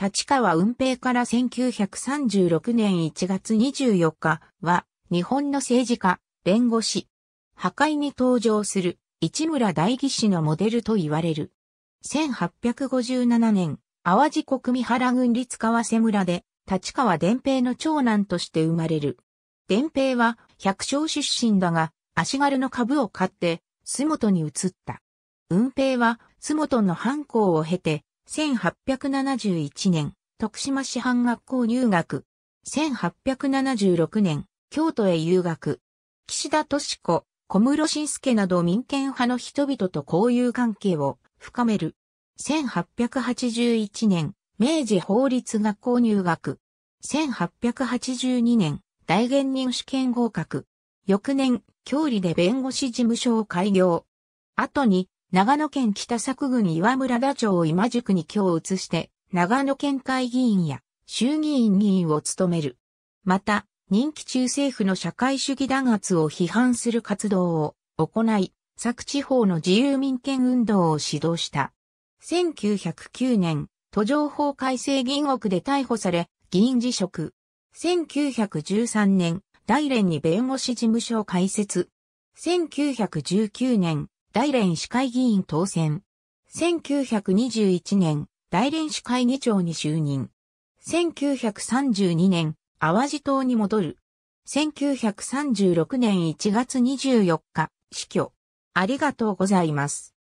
立川運平から1936年1月24日は、日本の政治家、弁護士、破壊に登場する市村大義士のモデルと言われる。1857年、淡路国見原郡立川瀬村で、立川伝平の長男として生まれる。伝平は百姓出身だが、足軽の株を買って、洲本に移った。運平は、洲本の犯行を経て、1871年、徳島市販学校入学。1876年、京都へ留学。岸田敏子、小室晋介など民権派の人々と交友関係を深める。1881年、明治法律学校入学。1882年、大元任試験合格。翌年、郷里で弁護士事務所を開業。後に、長野県北作郡岩村田町今宿に今日移して、長野県会議員や衆議院議員を務める。また、任期中政府の社会主義弾圧を批判する活動を行い、佐地方の自由民権運動を指導した。1909年、途上法改正議国で逮捕され、議員辞職。1913年、大連に弁護士事務所を開設。1919年、大連市会議員当選。1921年、大連市会議長に就任。1932年、淡路島に戻る。1936年1月24日、死去。ありがとうございます。